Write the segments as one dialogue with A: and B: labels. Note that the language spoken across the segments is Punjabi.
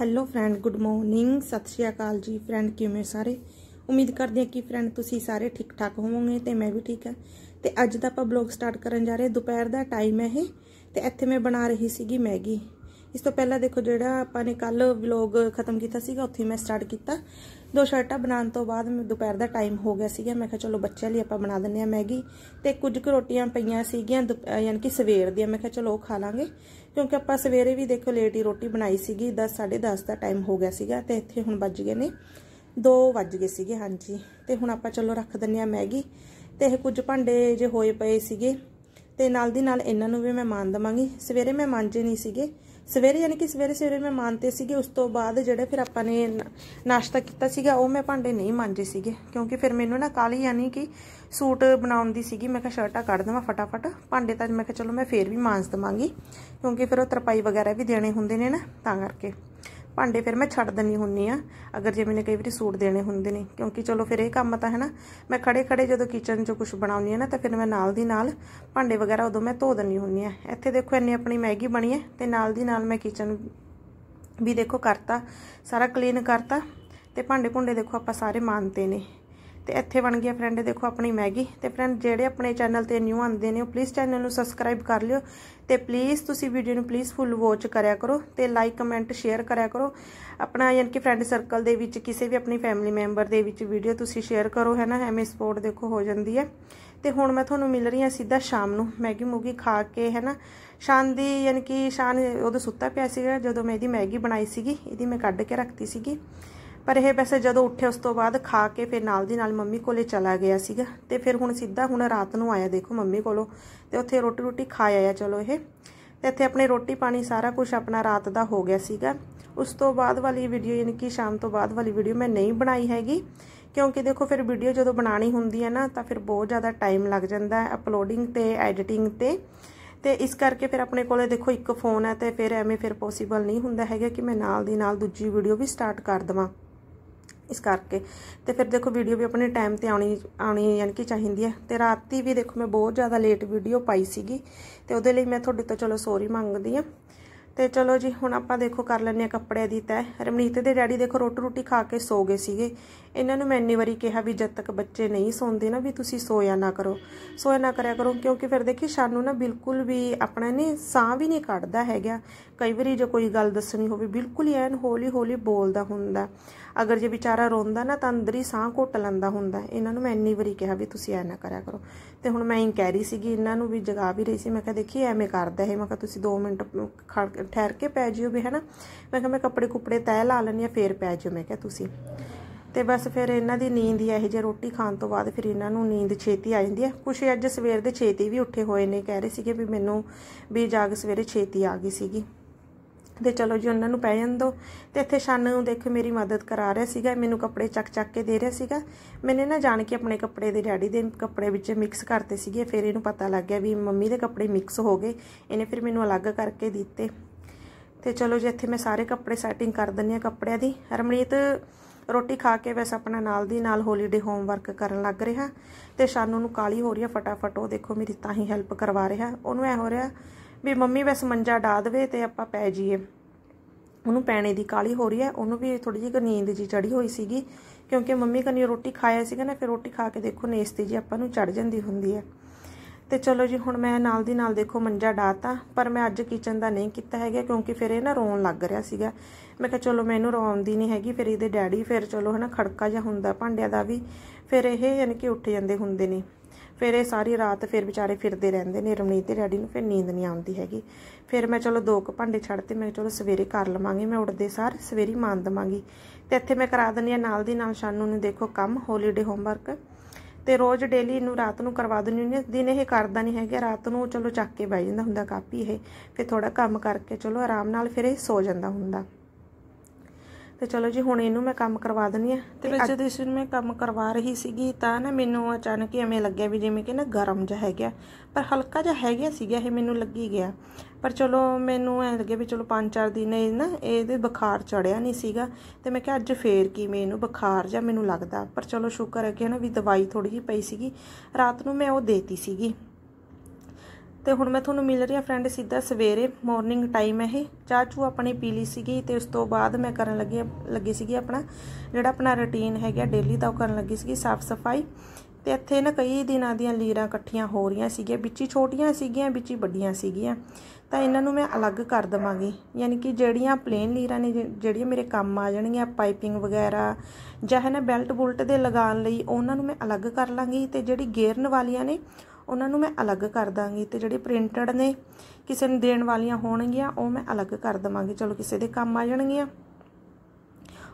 A: ਹੈਲੋ ਫਰੈਂਡ ਗੁੱਡ ਮਾਰਨਿੰਗ ਸਤਿ ਸ਼੍ਰੀ ਅਕਾਲ ਜੀ ਫਰੈਂਡ ਕਿਵੇਂ ਸਾਰੇ ਉਮੀਦ ਕਰਦੇ ਹਾਂ ਕਿ ਫਰੈਂਡ ਤੁਸੀਂ ਸਾਰੇ ਠੀਕ ਠਾਕ ਹੋਵੋਗੇ ਤੇ ਮੈਂ ਵੀ ਠੀਕ ਹਾਂ ਤੇ ਅੱਜ ਦਾ ਆਪਾਂ ਬਲੌਗ ਸਟਾਰਟ ਕਰਨ ਜਾ ਰਹੇ ਦੁਪਹਿਰ ਦਾ ਟਾਈਮ ਹੈ ਇਹ ਤੇ ਇੱਥੇ ਮੈਂ ਬਣਾ ਰਹੀ ਸੀਗੀ ਮੈਗੀ ਇਸ ਤੋਂ ਪਹਿਲਾਂ ਦੇਖੋ ਜਿਹੜਾ ਆਪਾਂ ਨੇ ਕੱਲ ਵਲੌਗ ਖਤਮ ਕੀਤਾ ਸੀਗਾ ਉੱਥੇ ਮੈਂ ਸਟਾਰਟ ਕੀਤਾ ਦੋ ਸ਼ਰਟਾਂ ਬਣਾਉਣ ਤੋਂ ਬਾਅਦ ਮੈਂ ਦੁਪਹਿਰ ਦਾ ਟਾਈਮ ਹੋ ਗਿਆ ਸੀਗਾ ਮੈਂ ਕਿਹਾ ਚਲੋ ਬੱਚਿਆਂ ਲਈ ਆਪਾਂ ਬਣਾ ਦਿੰਨੇ ਆ ਮੈਗੀ ਤੇ ਕੁਝ ਕੁ ਰੋਟੀਆਂ ਪਈਆਂ ਸੀਗੀਆਂ ਯਾਨੀ ਕਿ ਸਵੇਰ ਦੀਆਂ ਮੈਂ ਕਿਹਾ ਚਲੋ ਉਹ ਖਾ ਲਾਂਗੇ ਕਿਉਂਕਿ ਆਪਾਂ ਸਵੇਰੇ ਵੀ ਦੇਖੋ ਲੇਟ ਹੀ ਰੋਟੀ ਬਣਾਈ ਸੀਗੀ 10 10:30 ਦਾ ਟਾਈਮ ਹੋ ਗਿਆ ਸੀਗਾ ਤੇ ਇੱਥੇ ਹੁਣ ਵੱਜ ਗਏ ਨੇ 2 ਵੱਜ ਗਏ ਸੀਗੇ ਹਾਂਜੀ ਤੇ ਹੁਣ ਆਪਾਂ ਚਲੋ ਰੱਖ ਦਿੰਨੇ ਆ ਮੈਗੀ ਤੇ ਇਹ ਕੁਝ ਭਾਂਡੇ ਜੇ ਹੋਏ ਪਏ ਸੀਗੇ ਤੇ ਨਾਲ ਦੀ ਨਾਲ ਇਹਨਾਂ ਨੂੰ ਵੀ ਮੈਂ ਮਾਂਜ ਦਵਾਂਗੀ ਸਵੇਰੇ ਮੈਂ ਮਾਂਜੇ ਨਹੀਂ ਸੀਗੇ ਸਵੇਰੇ ਯਾਨੀ ਕਿ ਸਵੇਰੇ ਸਵੇਰੇ ਮੈਂ ਮੰਨਤੇ ਸੀਗੇ ਉਸ ਤੋਂ ਬਾਅਦ ਜਿਹੜੇ ਫਿਰ ਆਪਾਂ ਨੇ ਨਾਸ਼ਤਾ ਕੀਤਾ ਸੀਗਾ ਉਹ ਮੈਂ ਭਾਂਡੇ ਨਹੀਂ ਮਾਂਜੇ ਸੀਗੇ ਕਿਉਂਕਿ ਫਿਰ ਮੈਨੂੰ ਨਾ ਕਾਲੀ ਯਾਨੀ ਕਿ ਸੂਟ ਬਣਾਉਣ ਦੀ ਸੀਗੀ ਮੈਂ ਕਿਹਾ ਸ਼ਰਟਾਂ ਕੱਢ ਦਵਾਂ ਫਟਾਫਟ ਭਾਂਡੇ ਤਾਂ ਮੈਂ ਕਿਹਾ ਚਲੋ ਮੈਂ ਫੇਰ ਵੀ ਮਾਂਜ ਦਵਾਂਗੀ ਕਿਉਂਕਿ ਫਿਰ ਉਹ ਤਰਪਾਈ ਵਗੈਰਾ ਵੀ ਦੇਣੇ ਹੁੰਦੇ ਨੇ ਨਾ ਤਾਂ ਕਰਕੇ ਭਾਂਡੇ ਫਿਰ ਮੈਂ ਛੱਡ ਦਿੰਨੀ ਹੁੰਨੀ ਆ ਅਗਰ ਜੇ ਮੈਨੇ ਕਈ ਵਾਰੀ ਸੂਟ ਦੇਣੇ ਹੁੰਦੇ ਨੇ ਕਿਉਂਕਿ ਚਲੋ ਫਿਰ ਇਹ ਕੰਮ ਤਾਂ ਹੈ ਨਾ ਮੈਂ ਖੜੇ ਖੜੇ ਜਦੋਂ ਕਿਚਨ 'ਚ ਕੁਝ ਬਣਾਉਣੀ ਆ ਨਾ ਤਾਂ ਫਿਰ ਮੈਂ ਨਾਲ ਦੀ ਨਾਲ ਭਾਂਡੇ ਵਗੈਰਾ ਉਦੋਂ ਮੈਂ ਧੋ ਦਿੰਨੀ ਹੁੰਨੀ ਆ ਇੱਥੇ ਦੇਖੋ ਇੰਨੀ ਆਪਣੀ ਮੈਗੀ ਬਣੀ ਹੈ ਤੇ ਨਾਲ ਦੀ ਨਾਲ ਮੈਂ ਕਿਚਨ ਵੀ ਦੇਖੋ ਕਰਤਾ ਸਾਰਾ ਕਲੀਨ ਕਰਤਾ ਤੇ ਭਾਂਡੇ ਭੁੰਡੇ ਦੇਖੋ ਆਪਾਂ ਸਾਰੇ ਮਾਨਤੇ ਨੇ ਤੇ ਇੱਥੇ ਬਣ ਗਿਆ ਫਰੈਂਡ ਦੇਖੋ ਆਪਣੀ ਮੈਗੀ ਤੇ ਫਰੈਂਡ ਜਿਹੜੇ ਆਪਣੇ ਚੈਨਲ ਤੇ ਨਿਊ ਆਉਂਦੇ ਨੇ ਉਹ ਪਲੀਜ਼ ਚੈਨਲ ਨੂੰ ਸਬਸਕ੍ਰਾਈਬ ਕਰ ਲਿਓ ਤੇ ਪਲੀਜ਼ ਤੁਸੀਂ ਵੀਡੀਓ ਨੂੰ ਪਲੀਜ਼ ਫੁੱਲ ਵਾਚ ਕਰਿਆ ਕਰੋ ਤੇ ਲਾਈਕ ਕਮੈਂਟ ਸ਼ੇਅਰ ਕਰਿਆ ਕਰੋ ਆਪਣਾ ਯਾਨੀ ਕਿ ਫਰੈਂਡ ਸਰਕਲ ਦੇ ਵਿੱਚ ਕਿਸੇ ਵੀ ਆਪਣੀ ਫੈਮਿਲੀ ਮੈਂਬਰ ਦੇ ਵਿੱਚ ਵੀਡੀਓ ਤੁਸੀਂ ਸ਼ੇਅਰ ਕਰੋ ਹੈ ਨਾ ਐਵੇਂ ਸਪੋਰਟ ਦੇਖੋ ਹੋ ਜਾਂਦੀ ਹੈ ਤੇ ਹੁਣ ਮੈਂ ਤੁਹਾਨੂੰ ਮਿਲ ਰਹੀ ਹਾਂ ਸਿੱਧਾ ਸ਼ਾਮ ਨੂੰ ਮੈਗੀ ਮੂਗੀ ਖਾ ਕੇ ਹੈ ਨਾ ਸ਼ਾਂਦੀ ਯਾਨੀ ਕਿ ਸ਼ਾਨ ਉਹਦੇ ਸੁੱਤਾ ਪਿਆ ਸੀਗਾ ਜਦੋਂ ਮੈਂ ਇਹਦੀ ਮੈਗੀ ਬਣਾਈ ਸੀਗੀ ਇਹਦੀ ਮੈਂ ਕੱਢ ਕੇ ਰੱਖਤੀ ਸੀਗੀ ਪਰ ਇਹ ਪੈਸੇ ਜਦੋਂ ਉੱਠੇ ਉਸ ਤੋਂ ਬਾਅਦ ਖਾ ਕੇ ਫਿਰ ਨਾਲ ਦੀ ਨਾਲ ਮੰਮੀ ਕੋਲੇ ਚਲਾ ਗਿਆ ਸੀਗਾ ਤੇ ਫਿਰ ਹੁਣ ਸਿੱਧਾ ਹੁਣ ਰਾਤ ਨੂੰ ਆਇਆ ਦੇਖੋ ਮੰਮੀ ਕੋਲੋਂ ਤੇ ਉੱਥੇ ਰੋਟੀ ਰੋਟੀ ਖਾ ਆਇਆ ਚਲੋ ਇਹ ਤੇ ਇੱਥੇ ਆਪਣੇ ਰੋਟੀ ਪਾਣੀ ਸਾਰਾ ਕੁਝ ਆਪਣਾ ਰਾਤ ਦਾ ਹੋ ਗਿਆ ਸੀਗਾ ਉਸ ਤੋਂ ਬਾਅਦ ਵਾਲੀ ਵੀਡੀਓ ਯਾਨੀ ਕਿ ਸ਼ਾਮ ਤੋਂ ਬਾਅਦ ਵਾਲੀ ਵੀਡੀਓ ਮੈਂ ਨਹੀਂ ਬਣਾਈ ਹੈਗੀ ਕਿਉਂਕਿ ਦੇਖੋ ਫਿਰ ਵੀਡੀਓ ਜਦੋਂ ਬਣਾਣੀ ਹੁੰਦੀ ਹੈ ਨਾ ਤਾਂ ਫਿਰ ਬਹੁਤ ਜ਼ਿਆਦਾ ਟਾਈਮ ਲੱਗ ਜਾਂਦਾ ਹੈ ਅਪਲੋਡਿੰਗ ਤੇ ਐਡੀਟਿੰਗ ਤੇ ਤੇ ਇਸ ਕਰਕੇ ਫਿਰ ਆਪਣੇ ਕੋਲੇ ਦੇਖੋ ਇੱਕ ਫੋਨ ਹੈ ਤੇ ਫਿਰ ਐਵੇਂ ਫਿਰ ਪੋਸੀਬਲ ਨਹੀਂ ਹੁੰਦਾ ਹੈਗਾ ਕਿ ਮੈਂ ਨਾਲ ਦੀ ਨਾਲ ਦੂਜੀ ਵੀਡੀਓ ਵੀ ਸਟਾਰਟ ਕਰ ਦਵਾਂ ਇਸ ਕਰਕੇ ਤੇ ਫਿਰ ਦੇਖੋ ਵੀਡੀਓ ਵੀ ਆਪਣੇ ਟਾਈਮ ਤੇ ਆਉਣੀ ਆਉਣੀ ਯਾਨੀ ਕਿ ਚਾਹੀਦੀ ਹੈ ਤੇ ਰਾਤੀ ਵੀ ਦੇਖੋ ਮੈਂ ਬਹੁਤ ਜ਼ਿਆਦਾ ਲੇਟ ਵੀਡੀਓ ਪਾਈ ਸੀਗੀ ਤੇ ਉਹਦੇ ਲਈ ਮੈਂ ਤੁਹਾਡੇ ਤੋਂ ਚਲੋ ਸੌਰੀ ਮੰਗਦੀ ਆ ਤੇ ਚਲੋ ਜੀ ਹੁਣ ਆਪਾਂ ਦੇਖੋ ਕਰ ਲੈਣੇ ਆ ਕੱਪੜਿਆਂ ਦੀ ਤੈ ਰਮਨੀਤ ਦੇ ਡੈਡੀ ਦੇਖੋ ਰੋਟੀ ਰੋਟੀ ਖਾ ਕੇ ਸੋ ਗਏ ਸੀਗੇ ਇਹਨਾਂ ਨੂੰ ਮੈਂ ਇੰਨੀ ਵਾਰੀ ਕਿਹਾ ਵੀ ਜਦ ਤੱਕ ਬੱਚੇ ਨਹੀਂ ਸੌਂਦੇ ਨਾ ਵੀ ਤੁਸੀਂ ਸੋਇਆ ਨਾ ਕਰੋ ਸੋਇਆ ਨਾ ਕਰਿਆ ਕਰੋ ਕਿਉਂਕਿ ਫਿਰ ਦੇਖੀ ਸਾਨੂੰ ਨਾ ਬਿਲਕੁਲ ਵੀ ਆਪਣਾ ਨੇ ਸਾਹ ਵੀ ਨਹੀਂ ਕੱਢਦਾ ਹੈਗਾ ਕਈ ਵਾਰੀ ਜੇ ਕੋਈ ਗੱਲ ਦੱਸਣੀ ਹੋਵੇ ਬਿਲਕੁਲ ਹੀ ਐਨ ਹੌਲੀ ਹੌਲੀ ਬੋਲਦਾ ਹੁੰਦਾ ਅਗਰ ਜੇ ਵਿਚਾਰਾ ਰੋਂਦਾ ਨਾ ਤਾਂ ਅੰਦਰ ਹੀ ਸਾਹ ਘੁੱਟ ਲੈਂਦਾ ਹੁੰਦਾ ਇਹਨਾਂ ਨੂੰ ਮੈਂ ਇੰਨੀ ਵਾਰੀ ਕਿਹਾ ਵੀ ਤੁਸੀਂ ਐ ਨਾ ਕਰਿਆ ਕਰੋ ਤੇ ਹੁਣ ਮੈਂ ਇਹ ਕਹਿ ਰਹੀ ਸੀਗੀ ਇਹਨਾਂ ਨੂੰ ਵੀ ਜਗਾ ਵੀ ਰਹੀ ਸੀ ਮੈਂ ਕਿਹਾ ਦੇਖੀ ਐਵੇਂ ਕਰਦਾ ਹੈ ਮੈਂ ਕਿਹਾ ਤੁਸੀਂ 2 ਮਿੰਟ ਠਹਿਰ ਕੇ ਪੈ ਜਿਓ ਵੀ ਹੈਨਾ ਮੈਂ ਕਿਹਾ ਮੈਂ ਕੱਪੜੇ ਕੁਪੜੇ ਤੈ ਲਾ ਲੈਣੀ ਆ ਫੇਰ ਪੈ ਜਿਓ ਮੈਂ ਕਿਹਾ ਤੁਸੀਂ ਤੇ ਬਸ ਫਿਰ ਇਹਨਾਂ ਦੀ ਨੀਂਦ ਹੀ ਇਹ ਜੇ ਰੋਟੀ ਖਾਣ ਤੋਂ ਬਾਅਦ ਫਿਰ ਇਹਨਾਂ ਨੂੰ ਨੀਂਦ ਛੇਤੀ ਆ ਜਾਂਦੀ ਹੈ ਕੁਛ ਅੱਜ ਸਵੇਰ ਦੇ ਛੇਤੀ ਵੀ ਉੱਠੇ ਹੋਏ ਨੇ ਕਹਿ ਰਹੇ ਸੀਗੇ ਵੀ ਮੈਨੂੰ ਵੀ ਜਾਗ ਸਵੇਰੇ ਛੇਤੀ ਆ ਗਈ ਸੀਗੀ ਤੇ ਚਲੋ ਜੀ ਉਹਨਾਂ ਨੂੰ ਪੈ ਜਾਂਦੋ ਤੇ ਇੱਥੇ ਸ਼ਾਨ ਨੂੰ ਦੇਖੋ ਮੇਰੀ ਮਦਦ ਕਰਾ ਰਿਹਾ ਸੀਗਾ ਮੈਨੂੰ ਕੱਪੜੇ ਚੱਕ ਚੱਕ ਕੇ ਦੇ ਰਿਹਾ ਸੀਗਾ ਮੈਨੇ ਨਾ ਜਾਣ ਕੇ ਆਪਣੇ ਕੱਪੜੇ ਦੇ ਡੈਡੀ ਦੇ ਕੱਪੜੇ ਵਿੱਚ ਮਿਕਸ ਕਰਤੇ ਸੀਗੇ ਫਿਰ ਇਹਨੂੰ ਪਤਾ ਲੱਗ ਗਿਆ ਵੀ ਮੰਮੀ ਦੇ ਕੱਪੜੇ ਮਿਕਸ ਹੋ ਗਏ ਇਹਨੇ ਫਿਰ ਮੈਨੂੰ ਅਲੱਗ ਕਰਕੇ ਦਿੱਤੇ ਤੇ ਚਲੋ ਜੀ ਇੱਥੇ ਮੈਂ ਸਾਰੇ ਕੱਪੜੇ ਸੈਟਿੰਗ ਕਰ ਦਿੰਨੀ ਆ ਕੱਪੜਿਆਂ ਦੀ ਹਰਮਨੀਤ ਰੋਟੀ ਖਾ ਕੇ ਵੈਸੇ ਆਪਣਾ ਨਾਲ ਦੀ ਨਾਲ ਹੌਲੀਡੇ ਹੋਮਵਰਕ ਕਰਨ ਲੱਗ ਰਿਹਾ ਤੇ ਸ਼ਾਨੂ ਨੂੰ ਕਾਲੀ ਹੋ ਰਹੀ ਆ ਫਟਾਫਟ ਉਹ ਦੇਖੋ ਮੇਰੀ ਤਾਂ ਹੀ ਹੈਲਪ ਕਰਵਾ ਰਿਹਾ ਉਹਨੂੰ ਐ ਹੋ ਰਿਹਾ ਵੀ ਮੰਮੀ ਵੈਸ ਮੰਜਾ ਡਾ ਦੇਵੇ ਤੇ ਆਪਾਂ ਪੈ ਜਾਈਏ ਉਹਨੂੰ ਪੈਣੇ ਦੀ ਕਾਲੀ ਹੋ ਰਹੀ ਹੈ ਉਹਨੂੰ ਵੀ ਥੋੜੀ ਜਿਹੀ ਨੀਂਦ ਜੀ ਚੜੀ ਹੋਈ ਸੀਗੀ ਕਿਉਂਕਿ ਮੰਮੀ ਕਨੀ ਰੋਟੀ ਖਾਇਆ ਸੀਗਾ ਨਾ ਫਿਰ ਰੋਟੀ ਖਾ ਕੇ ਦੇਖੋ ਨੇਸਤੀ ਜੀ ਆਪਾਂ ਨੂੰ ਚੜ ਜਾਂਦੀ ਹੁੰਦੀ ਹੈ ਤੇ ਚਲੋ ਜੀ ਹੁਣ ਮੈਂ ਨਾਲ ਦੀ ਨਾਲ ਦੇਖੋ ਮੰਜਾ ਡਾਤਾ ਪਰ ਮੈਂ ਅੱਜ ਕਿਚਨ ਦਾ ਨਹੀਂ ਕੀਤਾ ਹੈਗਾ ਕਿਉਂਕਿ ਫਿਰ ਇਹ ਨਾ ਰੋਣ ਲੱਗ ਰਿਹਾ ਸੀਗਾ ਮੈਂ ਕਿਹਾ ਚਲੋ ਮੈਂ ਇਹਨੂੰ ਰੋਂਦੀ ਨਹੀਂ ਹੈਗੀ ਫਿਰ ਇਹਦੇ ਡੈਡੀ ਫਿਰ ਚਲੋ ਹਨਾ ਖੜਕਾ ਜਾਂ ਹੁੰਦਾ ਭਾਂਡਿਆਂ ਦਾ ਵੀ ਫਿਰ ਇਹ ਯਾਨੀ ਕਿ ਉੱਠ ਜਾਂਦੇ ਹੁੰਦੇ ਨੇ ਫਿਰ ਇਹ ਸਾਰੀ ਰਾਤ ਫਿਰ ਵਿਚਾਰੇ ਫਿਰਦੇ ਰਹਿੰਦੇ ਨੇ ਰਮਨੀਤ ਤੇ ਡੈਡੀ ਨੂੰ ਫਿਰ ਨੀਂਦ ਨਹੀਂ ਆਉਂਦੀ ਹੈਗੀ ਫਿਰ ਮੈਂ ਚਲੋ ਦੋ ਕੁ ਭਾਂਡੇ ਛੱਡਤੇ ਮੈਂ ਚਲੋ ਸਵੇਰੇ ਕਰ ਲਵਾਂਗੀ ਮੈਂ ਉੱਠਦੇ ਸਾਰ ਸਵੇਰੀ ਮਾਨ ਦਵਾਂਗੀ ਤੇ ਇੱਥੇ ਮੈਂ ਕਰਾ ਦਿੰਦੀ ਆ ਨਾਲ ਦੀ ਨਾਲ ਸ਼ਾਨੂ ਨੂੰ ਦੇਖੋ ਕੰਮ ਹੌਲੀਡੇ ਹੋਮਵਰਕ ਤੇ ਰੋਜ਼ ਡੇਲੀ ਇਹਨੂੰ ਰਾਤ ਨੂੰ ਕਰਵਾ ਦਿੰਦੀ ਹੁੰਦੀ ਦਿਨ ਇਹ ਕਰਦਾ ਨਹੀਂ ਹੈਗਾ ਰਾਤ ਨੂੰ ਚਲੋ ਚੱਕ ਕੇ ਬੈਠ ਜਾਂਦਾ ਹੁੰਦਾ ਕਾਪੀ ਇਹ ਫਿਰ ਥੋੜਾ ਕੰਮ ਕਰਕੇ ਚਲੋ ਆਰਾਮ ਨਾਲ ਫਿਰ ਇਹ ਸੋ ਜਾਂਦਾ ਹੁੰਦਾ ਤੇ ਚਲੋ ਜੀ ਹੁਣ ਇਹਨੂੰ ਮੈਂ ਕੰਮ ਕਰਵਾ ਦਿੰਦੀ ਆ ਤੇ ਵਿੱਚ ਇਸ ਨੂੰ ਮੈਂ ਕੰਮ ਕਰਵਾ ਰਹੀ ਸੀਗੀ ਤਾਂ ਨਾ ਮੈਨੂੰ ਅਚਾਨਕ ਹੀ ਐਵੇਂ ਲੱਗਿਆ ਵੀ ਜਿਵੇਂ ਕਿ ਨਾ ਗਰਮ ਜਿਹਾ ਹੈਗਾ ਪਰ ਹਲਕਾ ਜਿਹਾ ਹੈਗਾ ਸੀਗਾ ਇਹ ਮੈਨੂੰ ਲੱਗੀ ਗਿਆ ਪਰ ਚਲੋ ਮੈਨੂੰ ਐ ਲੱਗਿਆ ਵੀ ਚਲੋ ਪੰਜ ਚਾਰ ਦਿਨ ਇਹ ਨਾ ਇਹਦੇ ਬੁਖਾਰ ਚੜਿਆ ਨਹੀਂ ਸੀਗਾ ਤੇ ਮੈਂ ਕਿਹਾ ਅੱਜ ਫੇਰ ਕਿਵੇਂ ਇਹਨੂੰ ਬੁਖਾਰ ਜਾਂ ਮੈਨੂੰ ਲੱਗਦਾ ਪਰ ਚਲੋ ਸ਼ੁਕਰ ਹੈ ਕਿ ਨਾ ਵੀ ਦਵਾਈ ਥੋੜੀ ਜਿਹੀ ਪਈ ਸੀਗੀ ਰਾਤ ਨੂੰ ਮੈਂ ਉਹ ਦੇਤੀ ਸੀਗੀ ਤੇ ਹੁਣ ਮੈਂ ਤੁਹਾਨੂੰ ਮਿਲ ਰਹੀ ਆ ਫਰੈਂਡ ਸਿੱਧਾ ਸਵੇਰੇ ਮਾਰਨਿੰਗ ਟਾਈਮ ਹੈ ਇਹ ਚਾਹ ਚੂ ਆਪਣੀ ਪੀ ਲਈ ਸੀਗੀ ਤੇ ਉਸ ਤੋਂ ਬਾਅਦ ਮੈਂ ਕਰਨ ਲੱਗੀ ਲੱਗੀ ਸੀਗੀ ਆਪਣਾ ਜਿਹੜਾ ਆਪਣਾ ਰੁਟੀਨ ਹੈਗਾ ਡੇਲੀ ਦਾ ਉਹ ਕਰਨ ਲੱਗੀ ਸੀਗੀ ਸਾਫ਼ ਸਫਾਈ ਤੇ ਇੱਥੇ ਨਾ ਕਈ ਦਿਨਾਂ ਦੀਆਂ ਲੀਰਾਂ ਇਕੱਠੀਆਂ ਹੋ ਰਹੀਆਂ ਸੀਗੀਆਂ ਵਿੱਚੀ ਛੋਟੀਆਂ ਸੀਗੀਆਂ ਵਿੱਚੀ ਵੱਡੀਆਂ ਸੀਗੀਆਂ ਤਾਂ ਇਹਨਾਂ ਨੂੰ ਮੈਂ ਅਲੱਗ ਕਰ ਦਵਾਂਗੀ ਯਾਨੀ ਕਿ ਜਿਹੜੀਆਂ ਪਲੇਨ ਲੀਰਾਂ ਨੇ ਜਿਹੜੀਆਂ ਮੇਰੇ ਕੰਮ ਆ ਜਾਣਗੀਆਂ ਪਾਈਪਿੰਗ ਵਗੈਰਾ ਜਾਂ ਹੈ ਨਾ ਬੈਲਟ ਬੁਲਟ ਦੇ ਲਗਾਉਣ ਲਈ ਉਹਨਾਂ ਨੂੰ ਮੈਂ ਅਲੱਗ ਕਰ ਲਾਂਗੀ ਤੇ ਜਿਹੜੀ ਗੇਰਨ ਵਾਲੀਆਂ ਨੇ ਉਹਨਾਂ ਨੂੰ ਮੈਂ ਅਲੱਗ ਕਰ ਦਾਂਗੀ ਤੇ ਜਿਹੜੇ ਪ੍ਰਿੰਟਡ ਨੇ ਕਿਸੇ ਨੂੰ ਦੇਣ ਵਾਲੀਆਂ ਹੋਣਗੀਆਂ ਉਹ ਮੈਂ ਅਲੱਗ ਕਰ ਦਵਾਂਗੀ ਚਲੋ ਕਿਸੇ ਦੇ ਕੰਮ ਆ ਜਾਣਗੀਆਂ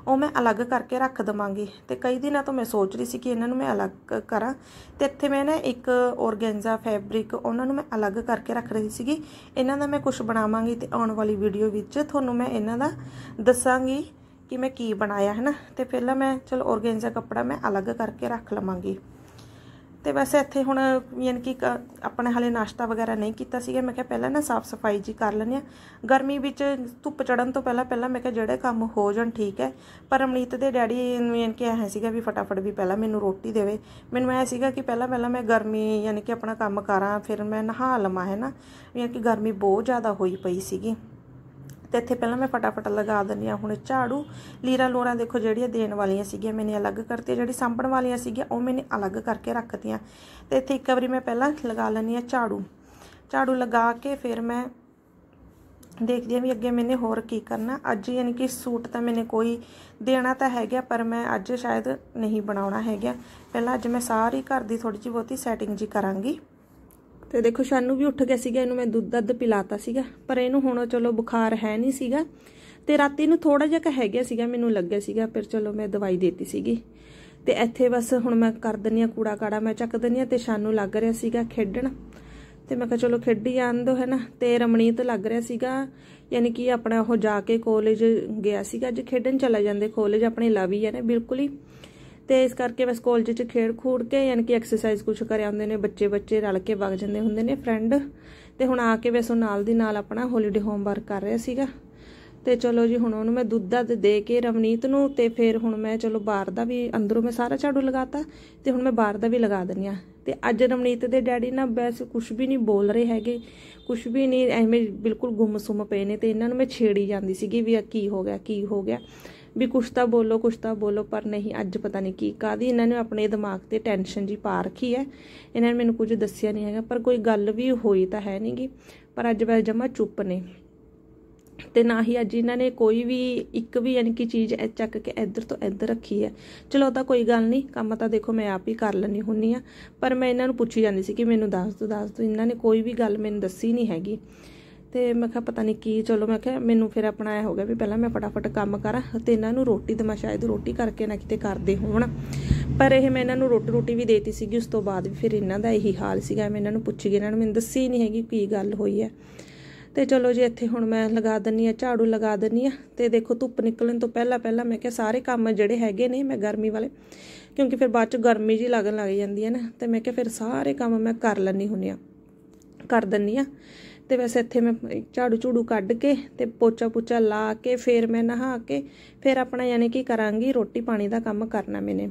A: ਉਹ ਮੈਂ ਅਲੱਗ ਕਰਕੇ ਰੱਖ ਦਵਾਂਗੀ ਤੇ ਕਈ ਦਿਨਾਂ ਤੋਂ ਮੈਂ ਸੋਚ ਰਹੀ ਸੀ ਕਿ ਇਹਨਾਂ ਨੂੰ ਮੈਂ ਅਲੱਗ ਕਰਾਂ ਤੇ ਇੱਥੇ ਮੈਂ ਨਾ ਇੱਕ ਔਰਗੈਂਜ਼ਾ ਫੈਬਰਿਕ ਉਹਨਾਂ ਨੂੰ ਮੈਂ ਅਲੱਗ ਕਰਕੇ ਰੱਖ ਰਹੀ ਸੀਗੀ ਇਹਨਾਂ ਦਾ ਮੈਂ ਕੁਝ ਬਣਾਵਾਂਗੀ ਤੇ ਆਉਣ ਵਾਲੀ ਵੀਡੀਓ ਵਿੱਚ ਤੁਹਾਨੂੰ ਮੈਂ ਇਹਨਾਂ ਦਾ ਦੱਸਾਂਗੀ ਕਿ ਮੈਂ ਕੀ ਬਣਾਇਆ ਹੈ ਨਾ ਤੇ ਪਹਿਲਾਂ ਮੈਂ ਚਲ ਔਰਗੈਂਜ਼ਾ ਕੱਪੜਾ ਮੈਂ ਅਲੱਗ ਕਰਕੇ ਰੱਖ ਲਵਾਂਗੀ ਤੇ ਵੈਸੇ ਇੱਥੇ ਹੁਣ ਯਾਨੀ ਕਿ ਆਪਣੇ ਹਲੇ ਨਾਸ਼ਤਾ ਵਗੈਰਾ ਨਹੀਂ ਕੀਤਾ ਸੀਗਾ ਮੈਂ ਕਿਹਾ ਪਹਿਲਾਂ ਨਾ ਸਾਫ਼ ਸਫਾਈ ਜੀ ਕਰ ਲੈਣੀ ਆ ਗਰਮੀ ਵਿੱਚ ਧੁੱਪ ਚੜਨ ਤੋਂ ਪਹਿਲਾਂ ਪਹਿਲਾਂ ਮੈਂ ਕਿਹਾ ਜਿਹੜੇ ਕੰਮ ਹੋ ਜਾਣ ਠੀਕ ਹੈ ਪਰ ਅਮਨੀਤ ਦੇ ਡੈਡੀ ਨੂੰ ਯਾਨੀ ਕਿ ਐ ਸੀਗਾ ਵੀ ਫਟਾਫਟ ਵੀ ਪਹਿਲਾਂ ਮੈਨੂੰ ਰੋਟੀ ਦੇਵੇ ਮੈਨੂੰ ਐ ਸੀਗਾ ਕਿ ਪਹਿਲਾਂ ਪਹਿਲਾਂ ਮੈਂ ਗਰਮੀ ਯਾਨੀ ਕਿ ਆਪਣਾ ਕੰਮ ਕਰਾਂ ਫਿਰ ਮੈਂ ਨਹਾ ਲਵਾਂ ਹੈ ਨਾ ਯਾਨੀ ਕਿ ਗਰਮੀ ਬਹੁਤ ਜ਼ਿਆਦਾ ਹੋਈ ਪਈ ਸੀਗੀ ਤੇ ਇੱਥੇ ਪਹਿਲਾਂ ਮੈਂ ਫਟਾਫਟ ਲਗਾ ਦਿੰਦੀ ਆ ਹੁਣ ਝਾੜੂ ਲੀਰਾ ਲੋਰਾਂ ਦੇਖੋ ਜਿਹੜੀਆਂ ਦੇਣ ਵਾਲੀਆਂ ਸੀਗੀਆਂ ਮੈਨੇ ਅਲੱਗ ਕਰਤੀਆਂ ਜਿਹੜੀ ਸਾਂਭਣ ਵਾਲੀਆਂ ਸੀਗੀਆਂ ਉਹ ਮੈਨੇ ਅਲੱਗ ਕਰਕੇ ਰੱਖਤੀਆਂ ਤੇ ਇੱਥੇ ਇੱਕ ਵਾਰੀ ਮੈਂ ਪਹਿਲਾਂ ਲਗਾ ਲੈਣੀ ਆ ਝਾੜੂ ਝਾੜੂ ਲਗਾ ਕੇ ਫਿਰ ਮੈਂ ਦੇਖਦੀ ਆ ਵੀ ਅੱਗੇ ਮੈਨੇ ਹੋਰ ਕੀ ਕਰਨਾ ਅੱਜ ਯਾਨੀ ਕਿ ਸੂਟ ਤਾਂ ਮੈਨੇ ਕੋਈ ਦੇਣਾ ਤਾਂ ਹੈਗਾ ਪਰ ਮੈਂ ਅੱਜ ਸ਼ਾਇਦ ਨਹੀਂ ਬਣਾਉਣਾ ਹੈਗਾ ਪਹਿਲਾਂ ਅੱਜ ਮੈਂ ਸਾਰੀ ਘਰ ਦੀ ਥੋੜੀ ਜਿਹੀ ਬਹੁਤੀ ਸੈਟਿੰਗ ਜੀ ਕਰਾਂਗੀ ਤੇ ਦੇਖੋ ਸ਼ਾਨੂ ਵੀ ਉੱਠ ਗਿਆ ਸੀਗਾ ਇਹਨੂੰ ਮੈਂ ਦੁੱਧ ਦੱਧ ਪਿਲਾਤਾ ਸੀਗਾ ਪਰ ਇਹਨੂੰ ਹੁਣ ਚਲੋ ਬੁਖਾਰ ਹੈ ਨਹੀਂ ਸੀਗਾ ਤੇ ਰਾਤੀ ਨੂੰ ਥੋੜਾ ਜਿਹਾ ਕ ਗਿਆ ਸੀਗਾ ਮੈਨੂੰ ਲੱਗਿਆ ਸੀਗਾ ਫਿਰ ਚਲੋ ਮੈਂ ਦਵਾਈ ਦੇਤੀ ਸੀਗੀ ਤੇ ਇੱਥੇ ਬਸ ਹੁਣ ਮੈਂ ਕਰ ਦਿੰਨੀ ਆ ਕੂੜਾ ਕਾੜਾ ਮੈਂ ਚੱਕ ਦਿੰਨੀ ਆ ਤੇ ਸ਼ਾਨੂ ਲੱਗ ਰਿਹਾ ਸੀਗਾ ਖੇਡਣ ਤੇ ਮੈਂ ਕਿਹਾ ਚਲੋ ਖੇਡੀ ਜਾਣ ਦੋ ਹੈਨਾ ਤੇ ਰਮਣੀਤ ਲੱਗ ਰਿਹਾ ਸੀਗਾ ਯਾਨੀ ਕਿ ਆਪਣਾ ਉਹ ਜਾ ਕੇ ਕਾਲਜ ਗਿਆ ਸੀਗਾ ਅੱਜ ਖੇਡਣ ਚਲਾ ਜਾਂਦੇ ਕਾਲਜ ਆਪਣੇ ਲਾਵੀ ਹੈ ਨਾ ਬਿਲਕੁਲ ਹੀ ਤੇ ਇਸ ਕਰਕੇ ਬਸ ਕੋਲ 'ਚ ਖੇਡ ਖੂੜ ਕੇ ਯਾਨੀ ਕਿ ਐਕਸਰਸਾਈਜ਼ ਕੁਝ ਕਰ ਆਉਂਦੇ ਨੇ ਬੱਚੇ ਬੱਚੇ ਰਲ ਕੇ ਵਗ ਜਾਂਦੇ ਹੁੰਦੇ ਨੇ ਫਰੈਂਡ ਤੇ ਹੁਣ ਆ ਕੇ ਬਸ ਉਹ ਨਾਲ ਦੀ ਨਾਲ ਆਪਣਾ ਹੌਲੀਡੇ ਹੋਮਵਰਕ ਕਰ ਰਿਹਾ ਸੀਗਾ ਤੇ ਚਲੋ ਜੀ ਹੁਣ ਉਹਨੂੰ ਮੈਂ ਦੁੱਧ ਦਾ ਦੇ ਕੇ ਰਵਨੀਤ ਨੂੰ ਤੇ ਫਿਰ ਹੁਣ ਮੈਂ ਚਲੋ ਬਾਹਰ ਦਾ ਵੀ ਅੰਦਰੋਂ ਮੈਂ ਸਾਰਾ ਝਾੜੂ ਲਗਾਤਾ ਤੇ ਹੁਣ ਮੈਂ ਬਾਹਰ ਦਾ ਵੀ ਲਗਾ ਦਨੀ ਆ ਤੇ ਅੱਜ ਰਵਨੀਤ ਦੇ ਡੈਡੀ ਨਾ ਬੈਸ ਕੁਝ ਵੀ ਨਹੀਂ ਬੋਲ ਰਹੇ ਹੈਗੇ ਕੁਝ ਵੀ ਨਹੀਂ ਐਵੇਂ ਬਿਲਕੁਲ ਗੁੰਮਸੁੰਮ ਪਏ ਨੇ ਤੇ ਇਹਨਾਂ ਨੂੰ ਮੈਂ ਛੇੜੀ ਜਾਂਦੀ ਸੀਗੀ ਵੀ ਆ ਕੀ ਹੋ ਗਿਆ ਕੀ ਹੋ ਗਿਆ ਵੀ ਕੁਛ ਤਾਂ ਬੋਲੋ ਕੁਛ ਤਾਂ ਬੋਲੋ ਪਰ ਨਹੀਂ ਅੱਜ ਪਤਾ ਨਹੀਂ ਕੀ ਕਾਦੀ ਇਹਨਾਂ ਨੇ ਆਪਣੇ ਦਿਮਾਗ ਤੇ ਟੈਨਸ਼ਨ ਜੀ ਪਾ ਰੱਖੀ ਹੈ ਇਹਨਾਂ ਨੇ ਮੈਨੂੰ ਕੁਝ ਦੱਸਿਆ ਨਹੀਂ ਹੈਗਾ ਪਰ ਕੋਈ ਗੱਲ ਵੀ ਹੋਈ ਤਾਂ ਹੈ ਨਹੀਂਗੀ ਪਰ ਅੱਜ ਵੈਲ ਜਮਾ ਚੁੱਪ ਨੇ ਤੇ ਨਾ ਹੀ ਅੱਜ ਇਹਨਾਂ ਨੇ ਕੋਈ ਵੀ ਇੱਕ ਵੀ ਯਾਨੀ ਕਿ ਚੀਜ਼ ਚੱਕ ਕੇ ਇੱਧਰ ਤੋਂ ਇੱਧਰ ਰੱਖੀ ਹੈ ਚਲੋ ਤਾਂ ਕੋਈ ਗੱਲ ਨਹੀਂ ਕੰਮ ਤਾਂ ਦੇਖੋ ਮੈਂ ਆਪ ਹੀ ਕਰ ਲੈਣੀ ਹੁੰਨੀ ਆ ਪਰ ਮੈਂ ਇਹਨਾਂ ਨੂੰ ਪੁੱਛੀ ਜਾਂਦੀ ਸੀ ਕਿ ਮੈਨੂੰ ਦੱਸ ਦੋ ਦੱਸ ਦੋ ਇਹਨਾਂ ਨੇ ਕੋਈ ਵੀ ਗੱਲ ਮੈਨੂੰ ਦੱਸੀ ਨਹੀਂ ਹੈਗੀ ਤੇ ਮੈਂ ਕਿਹਾ ਪਤਾ ਨਹੀਂ ਕੀ ਚਲੋ ਮੈਂ ਕਿਹਾ ਮੈਨੂੰ ਫਿਰ ਆਪਣਾ ਆਇਆ ਹੋ ਗਿਆ ਵੀ ਪਹਿਲਾਂ ਮੈਂ ਫਟਾਫਟ ਕੰਮ ਕਰਾਂ ਤੇ ਇਹਨਾਂ ਨੂੰ ਰੋਟੀ ਦਮਾ ਸ਼ਾਇਦ ਰੋਟੀ ਕਰਕੇ ਨਾ ਕਿਤੇ ਕਰਦੇ ਹੋਣ ਪਰ ਇਹ ਮੈਂ ਇਹਨਾਂ ਨੂੰ ਰੋਟੀ ਰੋਟੀ ਵੀ ਦੇਤੀ ਸੀਗੀ ਉਸ ਤੋਂ ਬਾਅਦ ਵੀ ਫਿਰ ਇਹਨਾਂ ਦਾ ਇਹੀ ਹਾਲ ਸੀਗਾ ਮੈਂ ਇਹਨਾਂ ਨੂੰ ਪੁੱਛ ਗਿਆ ਇਹਨਾਂ ਨੂੰ ਮੈਨੂੰ ਦੱਸੀ ਨਹੀਂ ਹੈਗੀ ਕੀ ਗੱਲ ਹੋਈ ਹੈ ਤੇ ਚਲੋ ਜੀ ਇੱਥੇ ਹੁਣ ਮੈਂ ਲਗਾ ਦਿੰਨੀ ਆ ਝਾੜੂ ਲਗਾ ਦਿੰਨੀ ਆ ਤੇ ਦੇਖੋ ਧੁੱਪ ਨਿਕਲਣ ਤੋਂ ਪਹਿਲਾਂ ਪਹਿਲਾਂ ਮੈਂ ਕਿਹਾ ਸਾਰੇ ਕੰਮ ਜਿਹੜੇ ਹੈਗੇ ਨੇ ਮੈਂ ਗਰਮੀ ਵਾਲੇ ਕਿਉਂਕਿ ਫਿਰ ਬਾਅਦ ਚ ਗਰਮੀ ਜੀ ਲੱਗਣ ਲੱਗ ਜਾਂਦੀ ਹੈ ਨਾ ਤੇ ਮੈਂ ਕਿਹਾ ਫਿਰ ਸਾਰੇ ਕੰਮ ਮੈਂ ਕਰ ਲੈਣੀ ਹੁੰਨੀ ਆ ਕਰ ਦਿੰਨੀ ਆ ਤੇ ਵੈਸੇ ਇੱਥੇ ਮੈਂ ਝਾੜੂ ਝੂੜੂ ਕੱਢ ਕੇ ਤੇ ਪੋਚਾ ਪੋਚਾ ਲਾ ਕੇ ਫੇਰ ਮੈਂ ਨਹਾ ਕੇ ਫੇਰ ਆਪਣਾ ਯਾਨੀ ਕਿ ਕਰਾਂਗੀ ਰੋਟੀ ਪਾਣੀ ਦਾ ਕੰਮ ਕਰਨਾ ਮੈਨੇ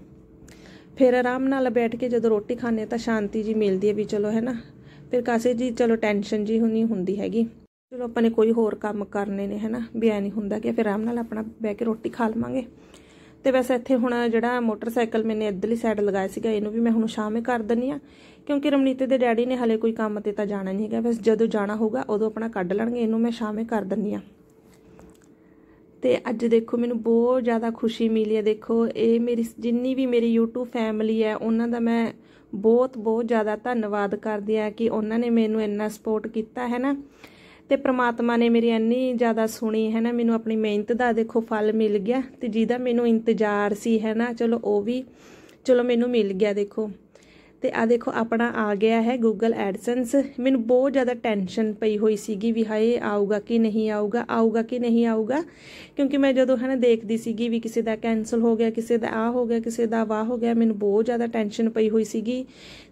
A: ਫੇਰ ਆਰਾਮ ਨਾਲ ਬੈਠ ਕੇ ਜਦੋਂ ਰੋਟੀ ਖਾਣੇ ਤਾਂ ਸ਼ਾਂਤੀ ਜੀ ਮਿਲਦੀ ਹੈ ਵੀ ਚਲੋ ਹੈ ਨਾ ਫਿਰ ਕਾਸੇ ਜੀ ਚਲੋ ਟੈਨਸ਼ਨ ਜੀ ਹੁਣੀ ਹੁੰਦੀ ਹੈਗੀ ਚਲੋ ਆਪਾਂ ਨੇ ਕੋਈ ਹੋਰ ਕੰਮ ਕਰਨੇ ਨੇ ਹੈ ਨਾ ਵੀ ਐ ਨਹੀਂ ਹੁੰਦਾ ਕਿ ਫਿਰ ਆਰਾਮ ਨਾਲ ਆਪਣਾ ਬੈ ਕੇ ਰੋਟੀ ਖਾ ਲਵਾਂਗੇ ਤੇ ਵੈਸੇ ਇੱਥੇ ਹੁਣ ਜਿਹੜਾ ਮੋਟਰਸਾਈਕਲ ਮੈਨੇ ਇਧਰਲੀ ਸਾਈਡ ਲਗਾਇਆ ਸੀਗਾ ਇਹਨੂੰ ਵੀ ਮੈਂ ਹੁਣ ਸ਼ਾਮੇ ਕਰ ਦਿੰਨੀ ਆ ਕਿਉਂਕਿ ਰਮਨੀਤ ਦੇ ਡੈਡੀ ਨੇ ਹਲੇ ਕੋਈ ਕੰਮ ਤੇ ਤਾਂ ਜਾਣਾ ਨਹੀਂ ਹੈਗਾ ਬਸ ਜਦੋਂ ਜਾਣਾ ਹੋਊਗਾ ਉਦੋਂ ਆਪਣਾ ਕੱਢ ਲੈਣਗੇ ਇਹਨੂੰ ਮੈਂ ਸ਼ਾਮੇ ਕਰ ਦਿੰਨੀ ਆ ਤੇ ਅੱਜ ਦੇਖੋ ਮੈਨੂੰ ਬਹੁਤ ਜ਼ਿਆਦਾ ਖੁਸ਼ੀ ਮਿਲੀ ਹੈ ਦੇਖੋ ਇਹ ਮੇਰੀ ਜਿੰਨੀ ਵੀ ਮੇਰੀ YouTube ਫੈਮਿਲੀ ਹੈ ਉਹਨਾਂ ਦਾ ਮੈਂ ਬਹੁਤ ਬਹੁਤ ਜ਼ਿਆਦਾ ਧੰਨਵਾਦ ਕਰਦੀ ਆ ਕਿ ਉਹਨਾਂ ਨੇ ਮੈਨੂੰ ਇੰਨਾ ਸਪੋਰਟ ਕੀਤਾ ਹੈ ਨਾ ਤੇ ਪ੍ਰਮਾਤਮਾ ਨੇ ਮੇਰੀ ਇੰਨੀ ਜ਼ਿਆਦਾ ਸੁਣੀ ਹੈ ਨਾ ਮੈਨੂੰ ਆਪਣੀ ਮਿਹਨਤ ਦਾ ਦੇਖੋ ਫਲ ਮਿਲ ਗਿਆ ਤੇ ਜਿਹਦਾ ਮੈਨੂੰ ਇੰਤਜ਼ਾਰ ਸੀ ਹੈ ਨਾ ਚਲੋ ਉਹ ਵੀ ਚਲੋ ਮੈਨੂੰ ਮਿਲ ਗਿਆ ਦੇਖੋ ਤੇ ਆ ਦੇਖੋ ਆਪਣਾ ਆ ਗਿਆ ਹੈ Google AdSense ਮੈਨੂੰ ਬਹੁਤ ਜ਼ਿਆਦਾ ਟੈਨਸ਼ਨ ਪਈ ਹੋਈ ਸੀਗੀ ਵੀ ਹਾਏ ਆਊਗਾ ਕਿ ਨਹੀਂ ਆਊਗਾ ਆਊਗਾ ਕਿ ਨਹੀਂ ਆਊਗਾ ਕਿਉਂਕਿ ਮੈਂ ਜਦੋਂ ਹਨ ਦੇਖਦੀ ਸੀਗੀ ਵੀ ਕਿਸੇ ਦਾ ਕੈਨਸਲ ਹੋ ਗਿਆ ਕਿਸੇ ਦਾ ਆ ਹੋ ਗਿਆ ਕਿਸੇ ਦਾ ਵਾਹ ਹੋ ਗਿਆ ਮੈਨੂੰ ਬਹੁਤ ਜ਼ਿਆਦਾ ਟੈਨਸ਼ਨ ਪਈ ਹੋਈ ਸੀਗੀ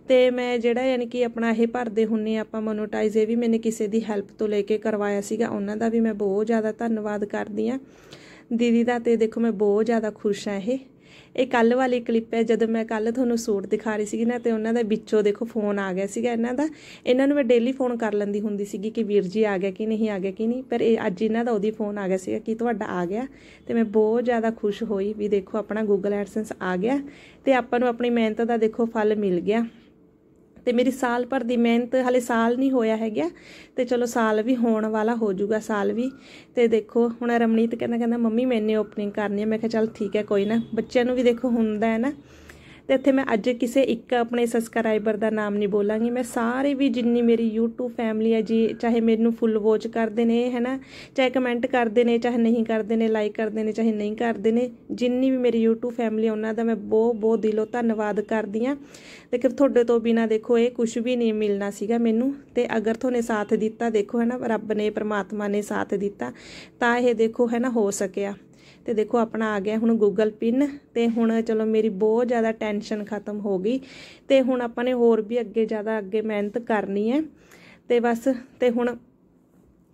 A: ਤੇ ਮੈਂ ਜਿਹੜਾ ਯਾਨੀ ਕਿ ਆਪਣਾ ਇਹ ਭਰਦੇ ਹੁੰਨੇ ਆਪਾਂ ਮੋਨੋਟਾਈਜ਼ ਇਹ ਵੀ ਮੈਨੇ ਕਿਸੇ ਦੀ ਹੈਲਪ ਤੋਂ ਲੈ ਕੇ ਕਰਵਾਇਆ ਸੀਗਾ ਉਹਨਾਂ ਦਾ ਵੀ ਮੈਂ ਬਹੁਤ ਜ਼ਿਆਦਾ ਧੰਨਵਾਦ ਕਰਦੀ ਆ ਦੀਦੀ ਦਾ ਤੇ ਦੇਖੋ ਮੈਂ ਬਹੁਤ ਜ਼ਿਆਦਾ ਖੁਸ਼ ਆ ਇਹ ਇਹ ਕੱਲ ਵਾਲੀ ਕਲਿੱਪ ਹੈ ਜਦੋਂ ਮੈਂ ਕੱਲ ਤੁਹਾਨੂੰ ਸੂਟ ਦਿਖਾ ਰਹੀ ਸੀਗੀ ਨਾ ਤੇ ਉਹਨਾਂ ਦੇ ਵਿੱਚੋਂ ਦੇਖੋ ਫੋਨ ਆ ਗਿਆ ਸੀਗਾ ਇਹਨਾਂ ਦਾ ਇਹਨਾਂ ਨੂੰ ਮੈਂ ਡੇਲੀ ਫੋਨ ਕਰ ਲੈਂਦੀ ਹੁੰਦੀ ਸੀਗੀ ਕਿ ਵੀਰ ਜੀ ਆ ਗਿਆ ਕਿ ਨਹੀਂ ਆ ਗਿਆ ਕਿ ਨਹੀਂ ਪਰ ਇਹ ਅੱਜ ਇਹਨਾਂ ਦਾ ਉਹਦੀ ਫੋਨ ਆ ਗਿਆ ਸੀਗਾ ਕਿ ਤੁਹਾਡਾ ਆ ਗਿਆ ਤੇ ਮੈਂ ਬਹੁਤ ਜ਼ਿਆਦਾ ਖੁਸ਼ ਹੋਈ ਵੀ ਦੇਖੋ ਆਪਣਾ ਗੂਗਲ ਐਡਸੈਂਸ ਆ ਗਿਆ ਤੇ ਆਪਾਂ ਨੂੰ ਆਪਣੀ ਮਿਹਨਤ ਦਾ ਦੇਖੋ ਫਲ ਮਿਲ ਗਿਆ ਤੇ ਮੇਰੀ ਸਾਲ ਭਰ ਦੀ ਮਿਹਨਤ ਹਲੇ ਸਾਲ ਨਹੀਂ ਹੋਇਆ ਹੈਗਾ ਤੇ ਚਲੋ ਸਾਲ ਵੀ ਹੋਣ ਵਾਲਾ ਹੋ ਜਾਊਗਾ ਸਾਲ ਵੀ ਤੇ ਦੇਖੋ ਹੁਣ ਰਮਣੀਤ ਕਹਿੰਦਾ ਕਹਿੰਦਾ ਮੰਮੀ ਮੈਨੇ ਓਪਨਿੰਗ ਕਰਨੀ ਹੈ ਮੈਂ ਕਿਹਾ ਚਲ ਠੀਕ ਹੈ ਕੋਈ ਨਾ ਬੱਚਿਆਂ ਨੂੰ ਵੀ ਦੇਖੋ ਹੁੰਦਾ ਹੈ ਨਾ ਤੇ ਇੱਥੇ ਮੈਂ ਅੱਜ ਕਿਸੇ ਇੱਕ ਆਪਣੇ ਸਬਸਕ੍ਰਾਈਬਰ ਦਾ ਨਾਮ ਨਹੀਂ ਬੋਲਾਂਗੀ ਮੈਂ ਸਾਰੇ ਵੀ ਜਿੰਨੀ ਮੇਰੀ YouTube ਫੈਮਿਲੀ ਹੈ ਜੀ ਚਾਹੇ ਮੈਨੂੰ ਫੁੱਲ ਵਾਚ ਕਰਦੇ ਨੇ ਹੈਨਾ ਚਾਹੇ ਕਮੈਂਟ ਕਰਦੇ ਨੇ ਚਾਹੇ ਨਹੀਂ ਕਰਦੇ ਨੇ ਲਾਈਕ ਕਰਦੇ ਨੇ ਚਾਹੇ ਨਹੀਂ ਕਰਦੇ ਨੇ ਜਿੰਨੀ ਵੀ ਮੇਰੀ YouTube ਫੈਮਿਲੀ ਉਹਨਾਂ ਦਾ ਮੈਂ ਬਹੁਤ ਬਹੁਤ ਦਿਲੋਂ ਧੰਨਵਾਦ ਕਰਦੀ ਆ ਲੇਕਿਨ ਤੁਹਾਡੇ ਤੋਂ ਬਿਨਾ ਦੇਖੋ ਇਹ ਕੁਝ ਵੀ ਨਹੀਂ ਮਿਲਣਾ ਸੀਗਾ ਮੈਨੂੰ ਤੇ ਅਗਰ ਤੁਹਾਨੂੰ ਸਾਥ ਦਿੱਤਾ ਦੇਖੋ ਹੈਨਾ ਰੱਬ ਨੇ ਪ੍ਰਮਾਤਮਾ ਨੇ ਸਾਥ ਦਿੱਤਾ ਤਾਂ ਇਹ ਦੇਖੋ ਹੈਨਾ ਹੋ ਸਕਿਆ ਤੇ ਦੇਖੋ ਆਪਣਾ ਆ ਗਿਆ ਹੁਣ ਗੂਗਲ ਪਿਨ ਤੇ ਹੁਣ ਚਲੋ ਮੇਰੀ ਬਹੁਤ ਜ਼ਿਆਦਾ ਟੈਨਸ਼ਨ ਖਤਮ ਹੋ ਗਈ ਤੇ ਹੁਣ ਆਪਾਂ ਨੇ ਹੋਰ ਵੀ ਅੱਗੇ ਜ਼ਿਆਦਾ ਅੱਗੇ ਮਿਹਨਤ ਕਰਨੀ ਹੈ ਤੇ ਬਸ ਤੇ ਹੁਣ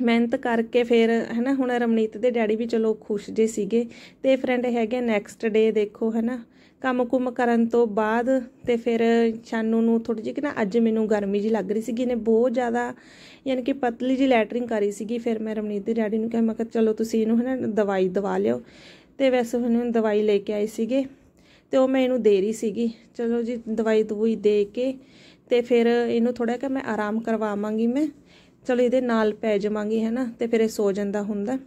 A: ਮਿਹਨਤ ਕਰਕੇ ਫਿਰ ਹੈਨਾ ਹੁਣ ਰਮਨੀਤ ਦੇ ਡੈਡੀ ਵੀ ਚਲੋ ਖੁਸ਼ ਜੇ ਸੀਗੇ ਤੇ ਫਰੈਂਡ ਹੈਗੇ ਨੈਕਸਟ ਡੇ ਦੇਖੋ ਹੈਨਾ ਕੰਮ-ਕੁਮ ਕਰਨ ਤੋਂ ਬਾਅਦ ਤੇ ਫਿਰ ਸ਼ਾਨੂ ਨੂੰ ਥੋੜੀ ਜਿਹੀ ਕਿ ਨਾ ਅੱਜ ਮੈਨੂੰ ਗਰਮੀ ਜੀ ਲੱਗ ਰਹੀ ਸੀਗੀ ਨੇ ਬਹੁਤ ਜ਼ਿਆਦਾ ਯਾਨੀ ਕਿ ਪਤਲੀ ਜੀ ਲੈਟਰਿੰਗ ਕਰੀ ਸੀਗੀ ਫਿਰ ਮੈਂ ਰਮਨੀਤ ਦੇ ਡੈਡੀ ਨੂੰ ਕਿਹਾ ਮੈਂ ਕਿਹਾ ਚਲੋ ਤੁਸੀਂ ਇਹਨੂੰ ਹੈਨਾ ਦਵਾਈ ਦਵਾ ਲਿਓ ਤੇ ਵੈਸੇ ਉਹਨੂੰ ਦਵਾਈ ਲੈ ਕੇ ਆਏ ਸੀਗੇ ਤੇ ਉਹ ਮੈਂ ਇਹਨੂੰ ਦੇ ਰਹੀ ਸੀਗੀ ਚਲੋ ਜੀ ਦਵਾਈ ਦਵਾਈ ਦੇ ਕੇ ਤੇ ਫਿਰ ਇਹਨੂੰ ਥੋੜਾ ਕਿ ਮੈਂ ਆਰਾਮ ਕਰਵਾਵਾਂਗੀ ਮੈਂ ਚਲੋ ਇਹਦੇ ਨਾਲ ਪੈ ਜਾਵਾਂਗੀ ਹਨਾ ਤੇ ਫਿਰ ਇਹ ਸੋ ਜਾਂਦਾ ਹੁੰਦਾ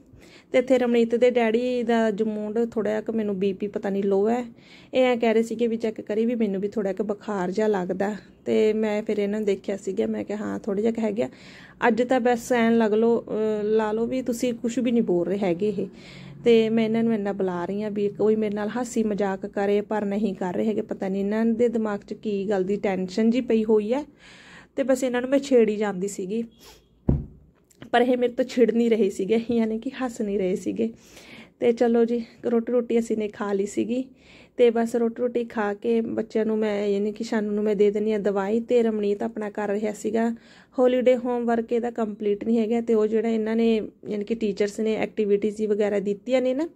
A: ਤੇ ਇੱਥੇ ਰਮਣੀਤ ਦੇ ਡੈਡੀ ਦਾ ਜਮੂੰਡ ਥੋੜਾ ਜਿਹਾ ਕਿ ਮੈਨੂੰ ਬੀਪੀ ਪਤਾ ਨਹੀਂ ਲੋ ਹੈ ਇਹ ਐ ਕਹਿ ਰਹੇ ਸੀਗੇ ਵੀ ਚੈੱਕ ਕਰੀ ਵੀ ਮੈਨੂੰ ਵੀ ਥੋੜਾ ਜਿਹਾ ਬੁਖਾਰ ਜਿਹਾ ਲੱਗਦਾ ਤੇ ਮੈਂ ਫਿਰ ਇਹਨਾਂ ਨੂੰ ਦੇਖਿਆ ਸੀਗਾ ਮੈਂ ਕਿਹਾ ਹਾਂ ਥੋੜਾ ਜਿਹਾ ਕਹਿ ਗਿਆ ਅੱਜ ਤਾਂ ਬਸ ਐਨ ਲਗ ਲੋ ਲਾ ਲੋ ਵੀ ਤੁਸੀਂ ਕੁਝ ਵੀ ਨਹੀਂ ਬੋਲ ਰਹੇ ਹੈਗੇ ਇਹ ਤੇ ਮੈਂ ਇਹਨਾਂ ਨੂੰ ਇੰਨਾ ਬੁਲਾ ਰਹੀ ਆ ਵੀ ਕੋਈ ਮੇਰੇ ਨਾਲ ਹਾਸੀ ਮਜ਼ਾਕ ਕਰੇ ਪਰ ਨਹੀਂ ਕਰ ਰਹੇ ਹੈਗੇ ਪਤਾ ਨਹੀਂ ਇਹਨਾਂ ਦੇ ਦਿਮਾਗ 'ਚ ਕੀ ਗੱਲ ਦੀ ਟੈਨਸ਼ਨ ਜੀ ਪਈ ਹੋਈ ਹੈ ਤੇ ਬਸ ਇਹਨਾਂ ਨੂੰ ਮੈਂ ਛੇੜੀ ਜਾਂਦੀ ਸੀਗੀ ਪਰ ਇਹ ਮੇਰੇ ਤੋਂ ਛਿੜ ਨਹੀਂ ਰਹੇ ਸੀਗੇ ਯਾਨੀ ਕਿ ਹੱਸ ਨਹੀਂ ਰਹੇ ਸੀਗੇ ਤੇ ਚਲੋ ਜੀ ਰੋਟੀ ਰੋਟੀ ਅਸੀਂ ਨੇ ਖਾ ਲਈ ਸੀਗੀ ਤੇ ਬਸ ਰੋਟੀ ਰੋਟੀ ਖਾ ਕੇ ਬੱਚਿਆਂ ਨੂੰ ਮੈਂ ਯਾਨੀ ਕਿ ਸ਼ਾਨੂ ਨੂੰ ਮੈਂ ਦੇ ਦਿੰਨੀ ਆ ਦਵਾਈ ਤੇ ਰਮਣੀਤ ਆਪਣਾ ਕਰ ਰਿਹਾ ਸੀਗਾ ਹੌਲੀਡੇ ਹੋਮਵਰਕ ਇਹਦਾ ਕੰਪਲੀਟ ਨਹੀਂ ਹੈਗਾ ਤੇ ਉਹ ਜਿਹੜਾ ਇਹਨਾਂ ਨੇ ਯਾਨੀ ਕਿ ਟੀਚਰਸ ਨੇ ਐਕਟੀਵਿਟੀਜ਼ ਵਗੈਰਾ ਦਿੱਤੀਆਂ ਨੇ ਨਾ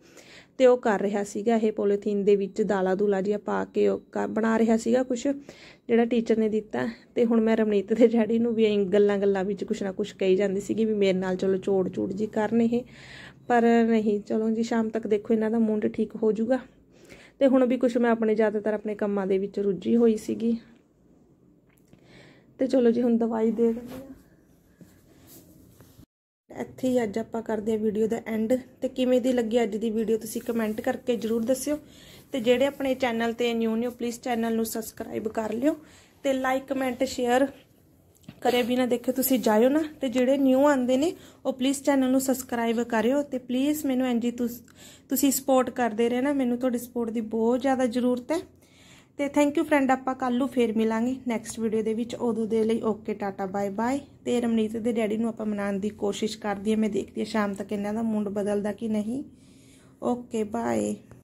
A: ਤੇ ਉਹ ਕਰ ਰਿਹਾ ਸੀਗਾ ਇਹ ਪੋਲੀਥੀਨ ਦੇ ਵਿੱਚ ਦਾਲਾ ਦੂਲਾ ਜਿਹਾ ਪਾ ਕੇ ਉਹ ਬਣਾ ਰਿਹਾ ਸੀਗਾ ਕੁਝ ਜਿਹੜਾ ਟੀਚਰ ਨੇ ਦਿੱਤਾ ਤੇ ਹੁਣ ਮੈਂ ਰਮਨੀਤ ਦੇ ਡੈਡੀ ਨੂੰ ਵੀ ਗੱਲਾਂ ਗੱਲਾਂ ਵਿੱਚ ਕੁਛ ਨਾ ਕੁਛ ਕਹੀ ਜਾਂਦੀ ਸੀਗੀ ਵੀ ਮੇਰੇ ਨਾਲ ਚਲੋ ਚੋੜ ਚੂੜ ਜੀ ਕਰਨ ਇਹ ਪਰ ਨਹੀਂ ਚਲੋ ਜੀ ਸ਼ਾਮ ਤੱਕ ਦੇਖੋ ਇਹਨਾਂ ਦਾ ਮੁੰਡ ਠੀਕ ਹੋ ਜਾਊਗਾ ਤੇ ਹੁਣ ਵੀ ਕੁਝ ਮੈਂ ਆਪਣੇ ਜ਼ਿਆਦਾਤਰ ਆਪਣੇ ਕੰਮਾਂ ਦੇ ਵਿੱਚ ਰੁੱਝੀ ਹੋਈ ਸੀਗੀ ਤੇ ਚਲੋ ਜੀ ਹੁਣ ਦਵਾਈ ਦੇ ਦਿੰਦੇ ਇੱਥੇ ਹੀ ਅੱਜ ਆਪਾਂ ਕਰਦੇ ਆ ਵੀਡੀਓ ਦਾ ਐਂਡ ਤੇ ਕਿਵੇਂ ਦੀ ਲੱਗੀ ਅੱਜ ਦੀ ਵੀਡੀਓ ਤੁਸੀਂ ਕਮੈਂਟ ਕਰਕੇ ਜਰੂਰ ਦੱਸਿਓ ਤੇ ਜਿਹੜੇ ਆਪਣੇ ਚੈਨਲ ਤੇ ਨਿਊ ਨਿਊ ਪਲੀਜ਼ ਚੈਨਲ ਨੂੰ ਸਬਸਕ੍ਰਾਈਬ ਕਰ ਲਿਓ ਤੇ ਲਾਈਕ ਕਮੈਂਟ ਸ਼ੇਅਰ ਕਰੇ ਬਿਨਾ ਦੇਖੇ ਤੁਸੀਂ ਜਾਇਓ ਨਾ ਤੇ ਜਿਹੜੇ ਨਿਊ ਆਂਦੇ ਨੇ ਉਹ ਪਲੀਜ਼ ਚੈਨਲ ਨੂੰ ਸਬਸਕ੍ਰਾਈਬ ਕਰਿਓ ਤੇ ਪਲੀਜ਼ ਮੈਨੂੰ ਐਂਜੀ ਤੁਸੀਂ ਸਪੋਰਟ ਕਰਦੇ ਰਹਿਣਾ ਮੈਨੂੰ ਤੁਹਾਡੀ ਸਪੋਰਟ ਦੀ ਬਹੁਤ ਜ਼ਿਆਦਾ ਜ਼ਰੂਰਤ ਹੈ ਤੇ ਥੈਂਕ ਯੂ ਫਰੈਂਡ ਆਪਾਂ ਕੱਲ ਨੂੰ ਫੇਰ ਮਿਲਾਂਗੇ ਨੈਕਸਟ ਵੀਡੀਓ ਦੇ ਵਿੱਚ ਉਦੋਂ ਦੇ ਲਈ ਓਕੇ ਟਾਟਾ ਬਾਏ ਬਾਏ ਤੇ ਰਮਨੀਤ ਦੇ ਡੈਡੀ ਨੂੰ ਆਪਾਂ ਮਨਾਉਣ ਦੀ ਕੋਸ਼ਿਸ਼ ਕਰਦੀ ਹਾਂ ਮੈਂ ਦੇਖਦੀ ਹਾਂ ਸ਼ਾਮ ਤੱਕ ਇਹਨਾਂ ਦਾ ਮੂਡ ਬਦਲਦਾ ਕਿ ਨਹੀਂ ਓਕੇ ਬਾਏ